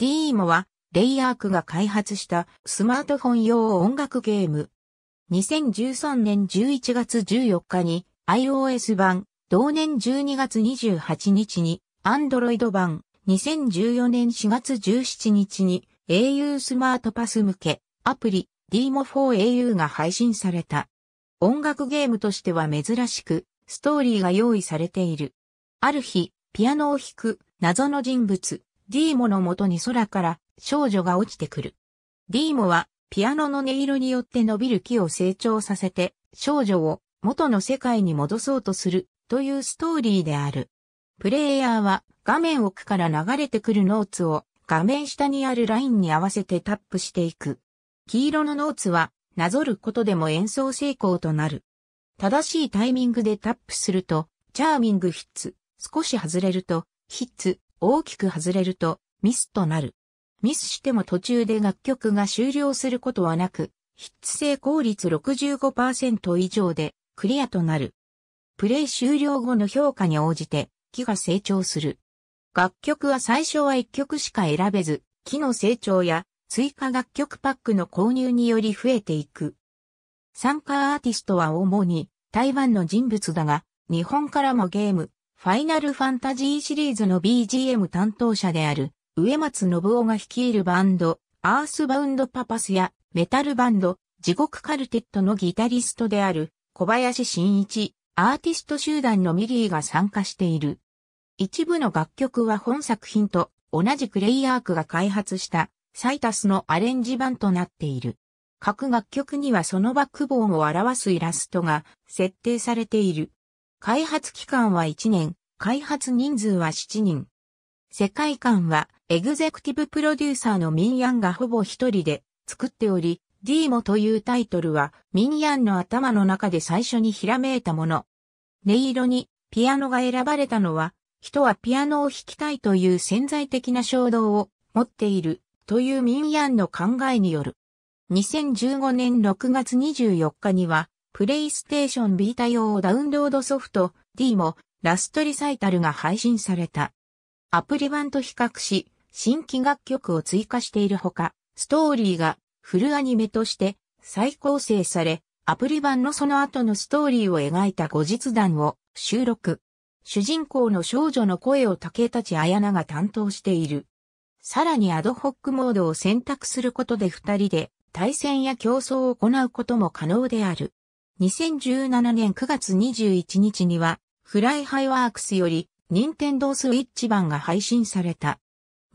DEMO は、レイアークが開発したスマートフォン用音楽ゲーム。2013年11月14日に iOS 版、同年12月28日に Android 版、2014年4月17日に au スマートパス向けアプリ DEMO4au が配信された。音楽ゲームとしては珍しく、ストーリーが用意されている。ある日、ピアノを弾く謎の人物、ディーモのもとに空から少女が落ちてくる。ディーモはピアノの音色によって伸びる木を成長させて少女を元の世界に戻そうとするというストーリーである。プレイヤーは画面奥から流れてくるノーツを画面下にあるラインに合わせてタップしていく。黄色のノーツはなぞることでも演奏成功となる。正しいタイミングでタップすると、チャーミングヒッツ、少し外れると、ヒッツ、大きく外れるとミスとなる。ミスしても途中で楽曲が終了することはなく、必須性成功率65%以上でクリアとなる。プレイ終了後の評価に応じて木が成長する。楽曲は最初は1曲しか選べず、木の成長や追加楽曲パックの購入により増えていく。参加アーティストは主に台湾の人物だが、日本からもゲーム、ファイナルファンタジーシリーズの BGM 担当者である、植松信夫が率いるバンド、アースバウンドパパスや、メタルバンド、地獄カルテットのギタリストである、小林真一、アーティスト集団のミリーが参加している。一部の楽曲は本作品と同じクレイアークが開発したサイタスのアレンジ版となっている。各楽曲にはそのバックボーンを表すイラストが設定されている。開発期間は1年、開発人数は7人。世界観は、エグゼクティブプロデューサーのミンヤンがほぼ一人で作っており、ディーモというタイトルは、ミンヤンの頭の中で最初にひらめいたもの。音色に、ピアノが選ばれたのは、人はピアノを弾きたいという潜在的な衝動を持っているというミンヤンの考えによる。2015年6月24日にはプレイステーションビータ用ダウンロードソフト D もラストリサイタルが配信された。アプリ版と比較し、新規楽曲を追加しているほか、ストーリーがフルアニメとして再構成され、アプリ版のその後のストーリーを描いた後日談を収録。主人公の少女の声を竹立彩菜が担当している。さらにアドホックモードを選択することで二人で対戦や競争を行うことも可能である。2017年9月21日には、フライハイワークスより、任天堂スイッチ版が配信された。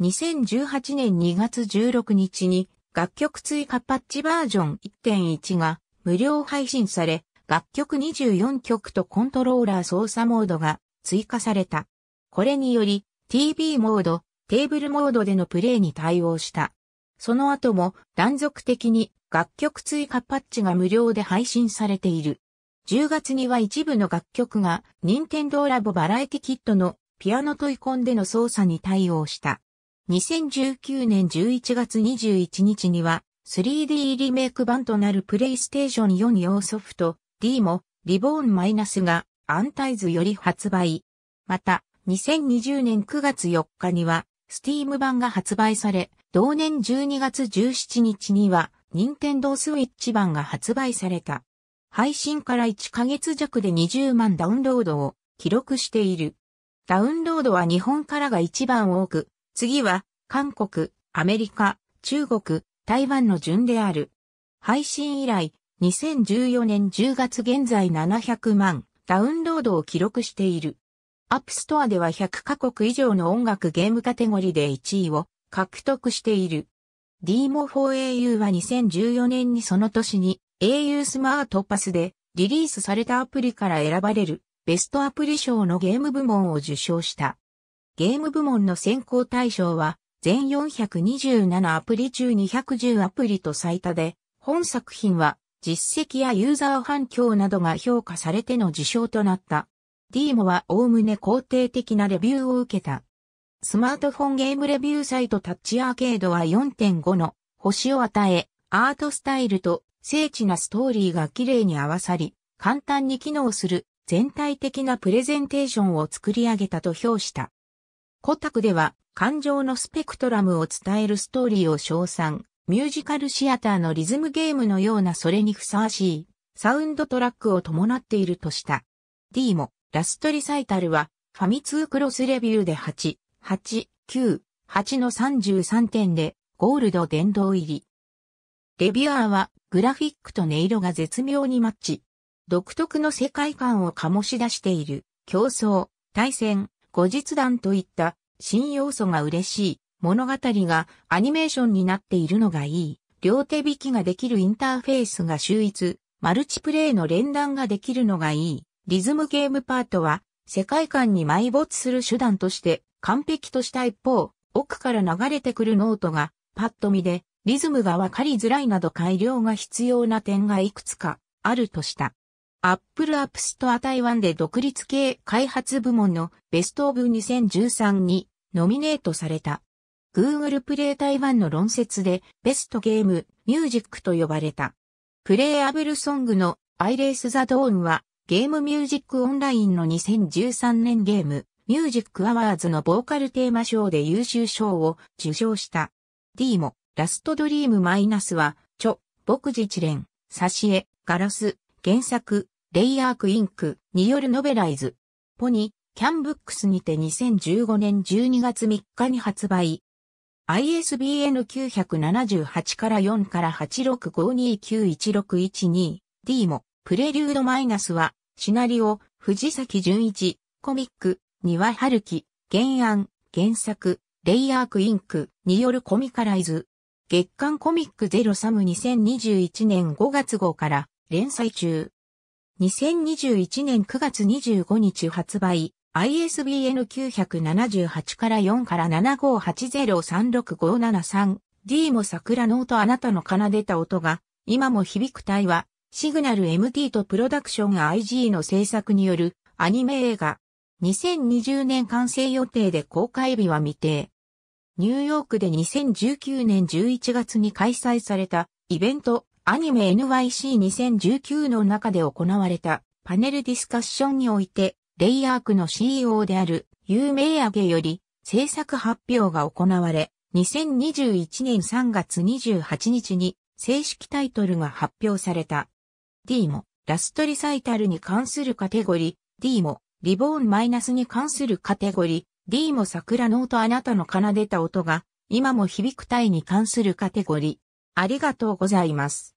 2018年2月16日に、楽曲追加パッチバージョン1.1が無料配信され、楽曲24曲とコントローラー操作モードが追加された。これにより TV モード、テーブルモードでのプレイに対応した。その後も断続的に楽曲追加パッチが無料で配信されている。10月には一部の楽曲が、任天堂ラボバラエティキットのピアノトイコンでの操作に対応した。2019年11月21日には、3D リメイク版となるプレイステーション4用ソフト D もリボーンマイナスがアンタイズより発売。また、2020年9月4日には、スティーム版が発売され、同年12月17日には、任天堂スイッチ版が発売された。配信から1ヶ月弱で20万ダウンロードを記録している。ダウンロードは日本からが一番多く、次は韓国、アメリカ、中国、台湾の順である。配信以来、2014年10月現在700万ダウンロードを記録している。アップストアでは100カ国以上の音楽ゲームカテゴリーで1位を獲得している。D-MO4AU は2014年にその年に au スマートパスでリリースされたアプリから選ばれるベストアプリ賞のゲーム部門を受賞した。ゲーム部門の選考対象は全427アプリ中210アプリと最多で、本作品は実績やユーザー反響などが評価されての受賞となった。D m o は概ね肯定的なレビューを受けた。スマートフォンゲームレビューサイトタッチアーケードは4.5の星を与え、アートスタイルと精緻なストーリーが綺麗に合わさり、簡単に機能する全体的なプレゼンテーションを作り上げたと評した。コタクでは感情のスペクトラムを伝えるストーリーを称賛、ミュージカルシアターのリズムゲームのようなそれにふさわしいサウンドトラックを伴っているとした。D もラストリサイタルはファミークロスレビューで8、8、9、8の33点でゴールド殿堂入り。レビュアーはグラフィックと音色が絶妙にマッチ。独特の世界観を醸し出している競争、対戦、後日談といった新要素が嬉しい物語がアニメーションになっているのがいい。両手引きができるインターフェースが秀逸。マルチプレイの連弾ができるのがいい。リズムゲームパートは世界観に埋没する手段として完璧とした一方、奥から流れてくるノートが、パッと見で、リズムがわかりづらいなど改良が必要な点がいくつか、あるとした。Apple App Store 台湾で独立系開発部門のベストオブ2013にノミネートされた。Google Play 台湾の論説でベストゲーム、ミュージックと呼ばれた。プレイアブルソングのアイレース・ザ・ドーンはゲームミュージックオンラインの2013年ゲームミュージックアワーズのボーカルテーマ賞で優秀賞を受賞した。D も、ラストドリームマイナスは、ちょ、牧自治連、挿絵、ガラス、原作、レイアークインクによるノベライズ。ポニ、ー、キャンブックスにて2015年12月3日に発売。ISBN 978から4から865291612 D も、プレリュードマイナスは、シナリオ、藤崎純一、コミック、庭春樹、原案、原作、レイヤークインクによるコミカライズ。月刊コミックゼロサム2021年5月号から連載中。2021年9月25日発売、ISBN 978から4から7 5 8 0 3 6 5 7 3 D も桜ノートあなたの奏でた音が、今も響く対は、シグナル MT とプロダクション IG の制作によるアニメ映画、2020年完成予定で公開日は未定。ニューヨークで2019年11月に開催されたイベントアニメ NYC2019 の中で行われたパネルディスカッションにおいてレイアークの CEO である有名上げより制作発表が行われ2021年3月28日に正式タイトルが発表された。D もラストリサイタルに関するカテゴリー D もリボーンマイナスに関するカテゴリ、D も桜の音あなたの奏でた音が、今も響く体に関するカテゴリ。ありがとうございます。